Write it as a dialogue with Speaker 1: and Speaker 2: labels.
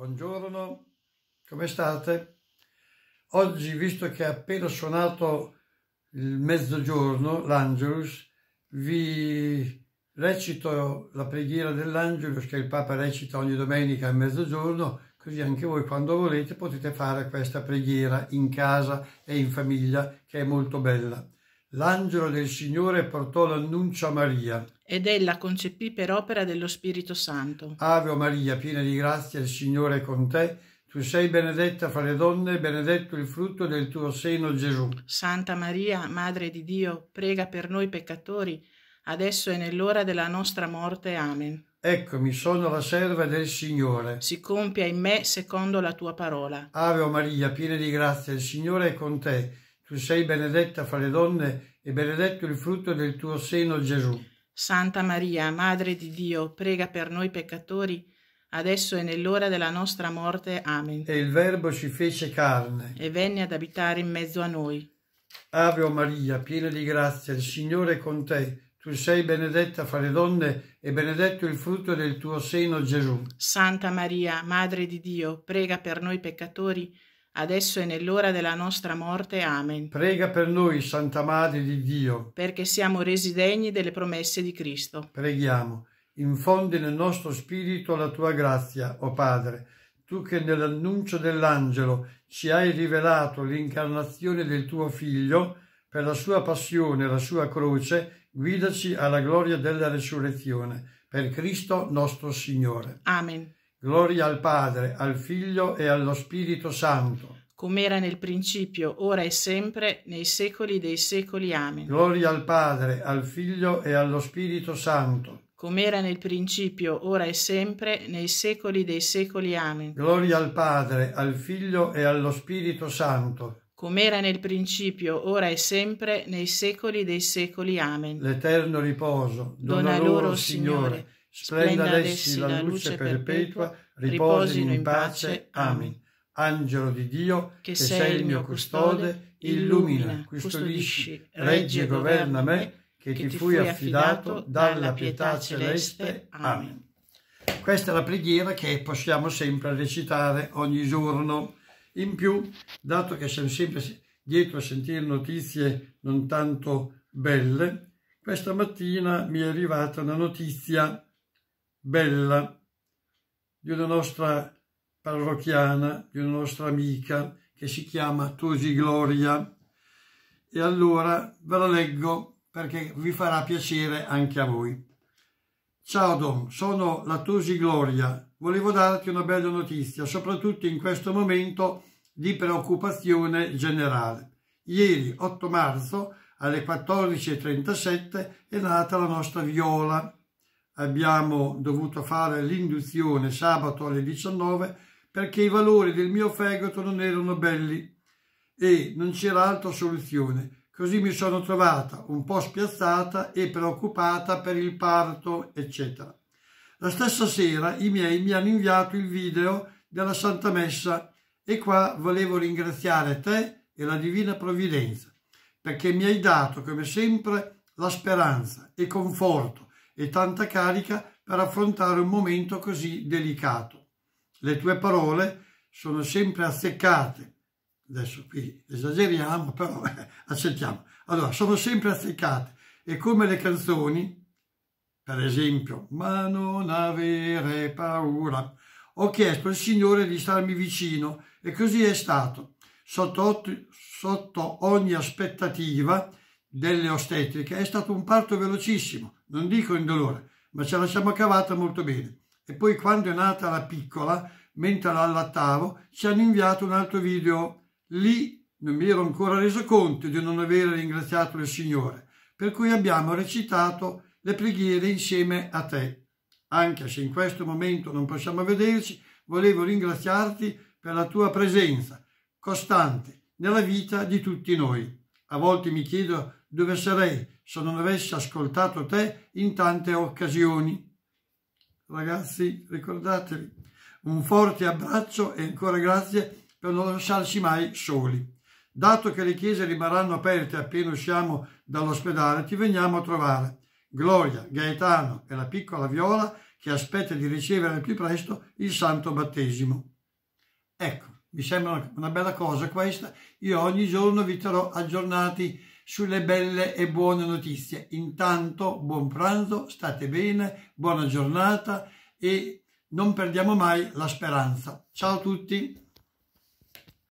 Speaker 1: Buongiorno, come state? Oggi, visto che è appena suonato il mezzogiorno, l'Angelus, vi recito la preghiera dell'Angelus che il Papa recita ogni domenica a mezzogiorno, così anche voi quando volete potete fare questa preghiera in casa e in famiglia, che è molto bella. L'angelo del Signore portò l'annuncio a Maria
Speaker 2: ed ella concepì per opera dello Spirito Santo.
Speaker 1: Ave Maria, piena di grazia, il Signore è con te. Tu sei benedetta fra le donne, benedetto il frutto del tuo seno, Gesù.
Speaker 2: Santa Maria, Madre di Dio, prega per noi peccatori, adesso e nell'ora della nostra morte. Amen.
Speaker 1: Eccomi, sono la serva del Signore.
Speaker 2: Si compia in me secondo la tua parola.
Speaker 1: Ave Maria, piena di grazia, il Signore è con te. Tu sei benedetta fra le donne e benedetto il frutto del tuo seno, Gesù.
Speaker 2: Santa Maria, Madre di Dio, prega per noi peccatori, adesso e nell'ora della nostra morte. Amen.
Speaker 1: E il Verbo ci fece carne.
Speaker 2: E venne ad abitare in mezzo a
Speaker 1: noi. Ave Maria, piena di grazia, il Signore è con te. Tu sei benedetta fra le donne e benedetto il frutto del tuo seno, Gesù.
Speaker 2: Santa Maria, Madre di Dio, prega per noi peccatori, adesso e nell'ora della nostra morte. Amen.
Speaker 1: Prega per noi, Santa Madre di Dio,
Speaker 2: perché siamo resi degni delle promesse di Cristo.
Speaker 1: Preghiamo, Infondi nel nostro spirito la tua grazia, o oh Padre, tu che nell'annuncio dell'angelo ci hai rivelato l'incarnazione del tuo Figlio, per la sua passione e la sua croce, guidaci alla gloria della resurrezione. Per Cristo nostro Signore. Amen. Gloria al Padre, al Figlio e allo Spirito Santo.
Speaker 2: Com'era nel principio, ora e sempre, nei secoli dei secoli. Amen.
Speaker 1: Gloria al Padre, al Figlio e allo Spirito
Speaker 2: Santo. Com'era nel principio, ora e sempre, nei secoli dei secoli. Amen.
Speaker 1: Gloria al Padre, al Figlio e allo Spirito Santo.
Speaker 2: Com'era nel principio, ora e sempre, nei secoli dei secoli. Amen.
Speaker 1: L'eterno riposo. Dona, Dona loro, Signore splenda ad essi la luce perpetua, riposino in pace. Amen. Angelo di Dio, che sei il mio custode, illumina, custodisci, reggi e governa me, che ti fui affidato dalla pietà celeste. Amen. Questa è la preghiera che possiamo sempre recitare ogni giorno. In più, dato che siamo sempre dietro a sentire notizie non tanto belle, questa mattina mi è arrivata una notizia bella, di una nostra parrocchiana, di una nostra amica che si chiama Tosi Gloria. E allora ve la leggo perché vi farà piacere anche a voi. Ciao Don, sono la Tosi Gloria. Volevo darti una bella notizia, soprattutto in questo momento di preoccupazione generale. Ieri, 8 marzo, alle 14.37, è nata la nostra Viola, abbiamo dovuto fare l'induzione sabato alle 19 perché i valori del mio fegato non erano belli e non c'era altra soluzione. Così mi sono trovata un po' spiazzata e preoccupata per il parto, eccetera. La stessa sera i miei mi hanno inviato il video della Santa Messa e qua volevo ringraziare te e la Divina Provvidenza perché mi hai dato, come sempre, la speranza e conforto e tanta carica per affrontare un momento così delicato. Le tue parole sono sempre azzeccate. Adesso qui esageriamo, però accettiamo. Allora, sono sempre azzeccate e come le canzoni, per esempio, ma non avere paura, ho chiesto al Signore di starmi vicino e così è stato. Sotto, sotto ogni aspettativa delle ostetriche è stato un parto velocissimo, non dico dolore, ma ce la siamo cavata molto bene. E poi quando è nata la piccola, mentre la allattavo, ci hanno inviato un altro video. Lì non mi ero ancora reso conto di non aver ringraziato il Signore, per cui abbiamo recitato le preghiere insieme a te. Anche se in questo momento non possiamo vederci, volevo ringraziarti per la tua presenza costante nella vita di tutti noi. A volte mi chiedo dove sarei se non avessi ascoltato te in tante occasioni. Ragazzi, ricordatevi, un forte abbraccio e ancora grazie per non lasciarci mai soli. Dato che le chiese rimarranno aperte appena usciamo dall'ospedale, ti veniamo a trovare. Gloria, Gaetano e la piccola Viola che aspetta di ricevere al più presto il santo battesimo. Ecco, mi sembra una bella cosa questa. Io ogni giorno vi terrò aggiornati sulle belle e buone notizie. Intanto buon pranzo, state bene, buona giornata e non perdiamo mai la speranza. Ciao a tutti!